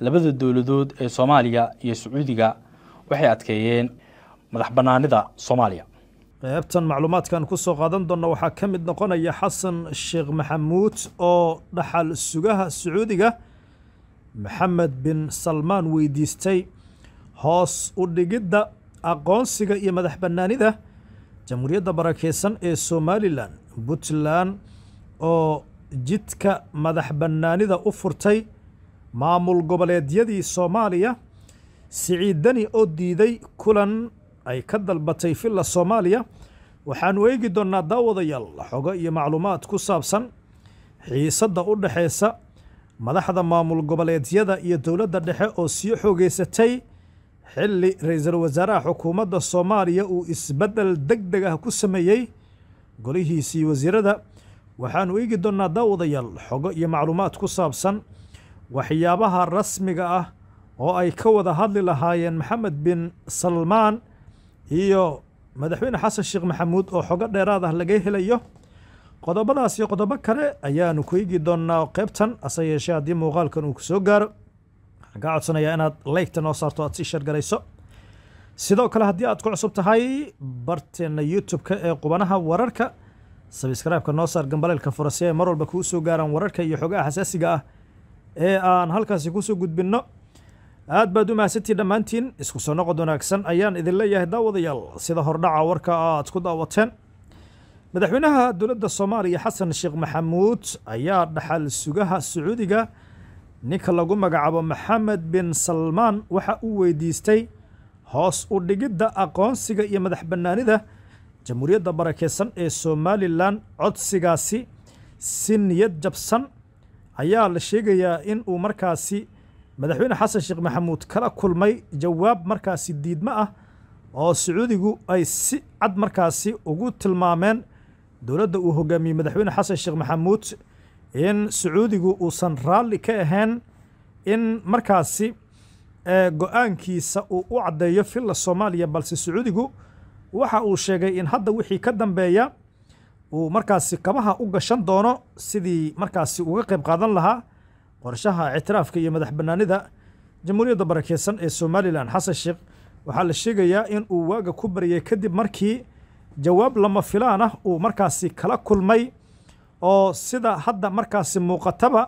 labada dowladood ee soomaaliya iyo sacuudiga waxay adkeeyeen madax banaanida soomaaliya qeybtan macluumaadkan ku soo qaadan doonna waxaa ka mid noqonaya xasan sheekh maxamuud oo dhaxal sugaha sacuudiga maxamed bin salmaan weydiistay hoos u dhigidda aqoonsiga iyo madax bannaanida jamhuuriyadda barakeysan ee somalilan puntland oo jidka madax bannaanida u furtay maamul goboleedyadii soomaaliya siciiddani oo diiday kulan ay ka dalbatay filla soomaaliya waxaanu eegi doonnaa daawadayaal xogo iyo macluumaad ku saabsan xiisadda u dhexaysa madaxda maamul goboleedyada iyo dowladda dhexe oo sii xoogeysatay xilli ra-iisul wasaaraha xukuumadda soomaaliya uu isbeddel deg deg ah ku sameeyey golihiisii wasiirada waxaanu eegi doonnaa daawadayaal xogo iyo macluumaad ku saabsan waxyaabaha rasmiga ah oo ay ka wada hadli lahaayeen maxamed bin salmaan iyo madaxweyne xasan sheekh maxamuud oo xogo dheeraad ah laga helayo qodobadaas iyo qodobo kale ayaanu ku eegi doonnaa qaybtan ase yeeshee haddii muuqaalkan uu ku gaaro waxaan kaa codsanayaa inaad laygta noo saarto aad sii shargarayso sidoo kale haddii aad ku cusub tahay barteenna youtube-ka ee qubanaha wararka sabskraibka noo saar gambaleelka fura si mar walba kuu soo gaaraan wararka iyo xogaha xasaasiga ah ee aan halkaasi kusoo gudbinno aad baad u mahadsantiin dhammaantiin isku soo noqod wanaagsan ayaan idin leeyahay daawadayaal sida hordhaca warka aad ku daawateen madaxweynaha dowladda soomaaliya xasan sheekh maxamuud ayaa dhaxal sugaha sacuudiga ninka lagu magacaabo maxamed bin salmaan waxa uu weydiistay hoos u dhigidda aqoonsiga iyo madax bannaanida jamhuuriyadda barakeysan ee somalilan codsigaasi si niyad jabsan ayaa la sheegayaa in uu markaasi madaxweyne xasan sheekh maxamuud kala kulmay jawaab markaasi diidmo ah oo sacuudigu ay si cad markaasi ugu tilmaameen dowladda uu hogaamiyey madaxweyne xasan sheekh maxamuud in sacuudigu uusan raalli ka ahayn in markaasi eh, go-aankiisa uu u caddeeyo filla soomaaliya balse sacuudigu waxa uu sheegay in hadda wixii ka dambeeya uu markaasi kabaha u gashan doono sidii markaasi uga qayb qaadan lahaa qorshaha ictiraafka iyo madax banaanida jamhuuriyadda barakeysan ee somalilan xasan sheekh waxaa la sheegayaa in uu waaga ku baryay kadib markii jawaab lama filaan ah uu markaasi kala kulmay oo sida hadda markaasi muuqataba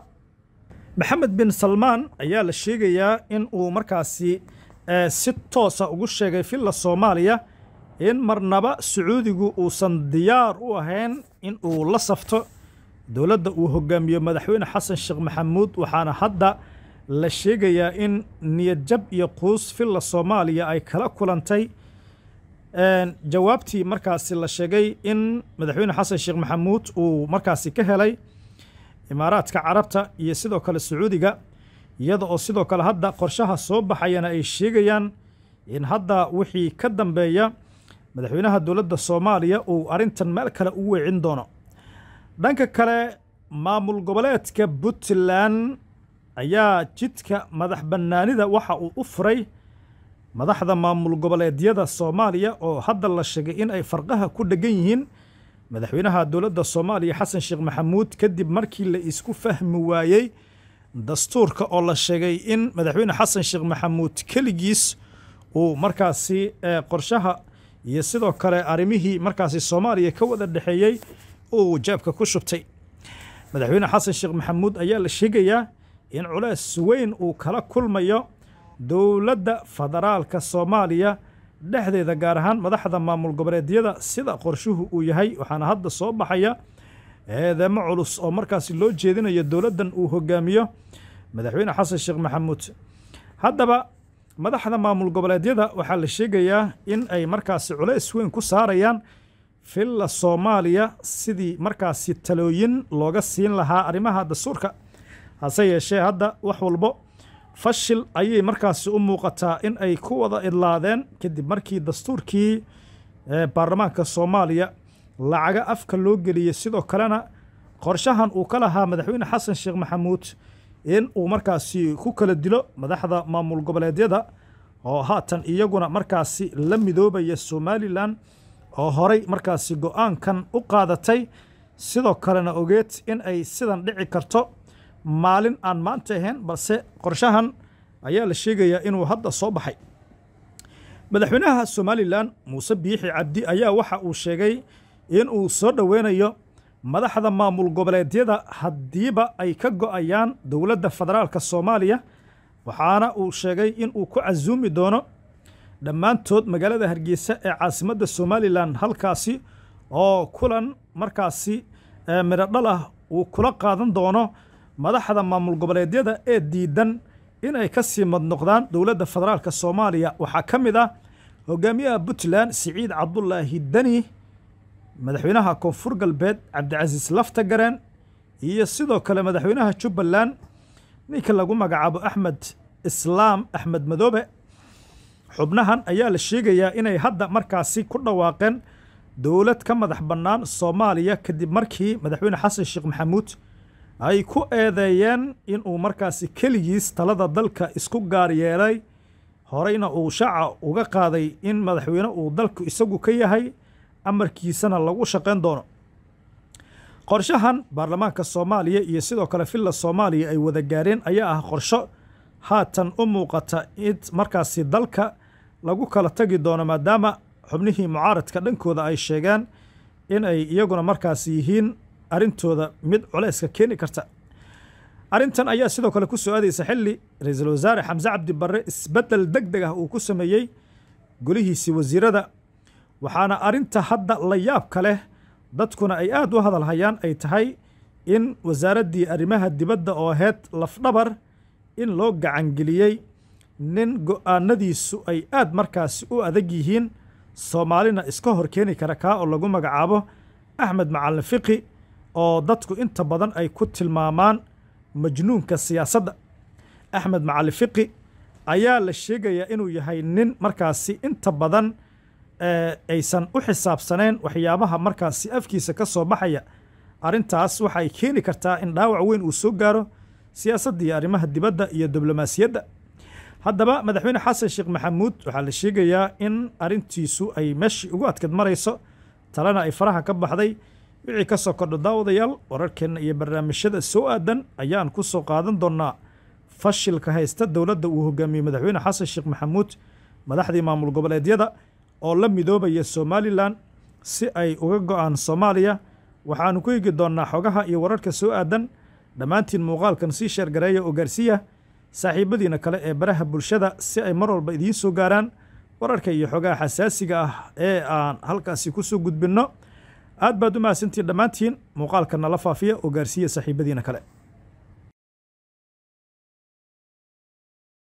maxamed bin salmaan ayaa la sheegayaa in uu markaasi eh, si toosa ugu sheegay filla soomaaliya in marnaba sacuudigu uusan diyaar u ahayn in uu la safto dowladda uu hoggaamiyo madaxweyne xasan sheekh maxamuud waxaana hadda la sheegayaa in niyadjab iyo quus filla soomaaliya ay kala kulantay jawaabtii markaasi la sheegay in madaxweyne xasan sheekh maxamuud uu markaasi ka helay imaaraadka carabta iyo sidoo kale sacuudiga iyada oo sidoo kale hadda qorshaha soo baxayana ay sheegayaan in hadda wixii ka dambeeya madaxweynaha dowladda soomaaliya uu arrintan meel kale ugu weecin doono dhanka kale maamul goboleedka puntland ayaa jidka madax bannaanida waxa uu u furay madaxda maamul goboleedyada soomaaliya oo hadda la sheegay in ay farqaha ku dheggan yihiin madaxweynaha dowladda soomaaliya xasan sheekh maxamuud kadib markii la isku fahmi waayey dastuurka oo la sheegay in madaxweyne xasan sheekh maxamuud keligiis uu markaasi eh, qorshaha iyo sidoo kale arrimihii markaasi soomaaliya ka wada dhexeeyey uu jaabka ku shubtay madaxweyne xasan sheekh maxamuud ayaa la sheegayaa in culays weyn uu kala kulmayo dowladda federaalka soomaaliya dhexdeeda gaar ahaan madaxda maamul goboleedyada sida qorshuhu uu yahay waxaana hadda soo baxaya eedeemo culus oo markaasi loo jeedinayo dowladdan uu hogaamiyo madaxweyne xasan sheekh maxamuud haddaba madaxda maamul goboleedyada waxaa la sheegayaa in ay markaasi culays weyn ku saarayaan filla soomaaliya sidii markaasi talooyin looga siin lahaa arrimaha dastuurka hase yeeshee hadda wax walbo fashil ayay markaasi u muuqataa in ay ku wada idlaadeen kadib markii dastuurkii baarlamaanka soomaaliya lacaga afka loo geliyey sidoo kalena qorshahan uu ka lahaa madaxweyne xasan sheekh maxamuud in uu markaasi ku kala dilo madaxda maamul goboleedyada oo haatan iyaguna markaasi la midoobaya somalilan oo horay markaasi go-aankan u qaadatay sidoo kalena ogeed in ay sidan dhici karto maalin aan maanta ahayn balse qorshahan ayaa la sheegayaa inuu hadda soo baxay madaxweynaha somalilan muuse biixi cabdi ayaa waxa uu sheegay in uu soo dhoweynayo madaxda maamul goboleedyada haddiiba ay ka go'ayaan dowladda federaalka soomaaliya waxaana uu sheegay in uu ku casuumi doono dhammaantood magaalada hargeysa ee caasimadda somalilan halkaasi oo kulan markaasi midhodhal ah uu kula qaadan doono madaxda maamul goboleedyada ee diidan inay ka sii madnoqdaan dowladda federaalka soomaaliya waxaa ka mid ah hogaamiyaha puntland siciid cabdulaahi deni madaxweynaha koonfur galbeed cabdicasiis lafta gareen iyo sidoo kale madaxweynaha jubbaland ninka lagu magacaabo axmed islaam axmed madoobe xubnahan ayaa la sheegayaa inay hadda markaasi ku dhawaaqeen dowlad ka madax bannaan soomaaliya kadib markii madaxweyne xasan sheekh maxamuud ay ku eedeeyeen inuu markaasi keligiis talada dalka isku gaar yeelay horeyna uu shaca uga qaaday in madaxweyne uu dalku isagu ka yahay amarkiisana lagu shaqayn doono qorshahan baarlamaanka soomaaliya iyo sidoo kale villa soomaaliya ay wada gaareen ayaa ah qorsho haatan u muuqata id markaasi dalka lagu kala tagi doono maadaama xubnihii mucaaradka dhankooda ay sheegeen in ay iyaguna markaasi yihiin arrintooda mid culayska keeni karta arrintan ayaa sidoo kale ku soo-aadaysa xilli ra-iisul wasaare xamse cabdi barre isbeddel deg deg ah uu ku sameeyey golihiisii wasiirada waxaana arrinta hadda la yaabka leh dadkuna ay aad u hadal hayaan ay tahay in wasaaraddii arrimaha dibadda oo aheyd lafdhabar in loo gacangeliyey nin go'aanadiisu ay aad markaasi u adag yihiin soomaalina iska hor keeni kara kaa oo lagu magacaabo axmed macalin fiqi oo dadku inta badan ay ku tilmaamaan majnuunka siyaasadda axmed macalin fiqi ayaa la sheegayaa inuu yahay nin markaasi inta badan aysan u xisaabsanayn waxyaabaha markaasi afkiisa ka soo baxaya arrintaas waxa ay keeni kartaa in dhaawac weyn uu soo gaaro siyaasadda arrimaha dibadda iyo diblomaasiyadda haddaba madaxweyne xasan sheekh maxamuud waxaa la sheegayaa in arrintiisu ay meeshii ugu adkad marayso talena ay faraha ka baxday wixii ka soo kordho daawadayaal wararkeenna iyo barnaamijyada soo aadan ayaan ku soo qaadan doonaa fashilka haysta dowladda uu hogaamiyey madaxweyne xasan sheekh maxamuud madaxdii maamul goboleedyada oo la midoobaya somalilan si ay uga go'aan soomaaliya waxaannu ku higi doonnaa xogaha iyo wararka soo aadan dhammaantiin muuqaalkan sii sheergareeya oo gaarsiiya saaxiibadiina kale ee baraha bulshada si ay mar walba idiin soo gaaraan wararka iyo xogaha xasaasiga ah ee aan halkaasi ku soo gudbinno aad baad u mahadsantiin dhammaantiin muuqaalkana la faafiya oo gaarsiiya saaxiibadiina kale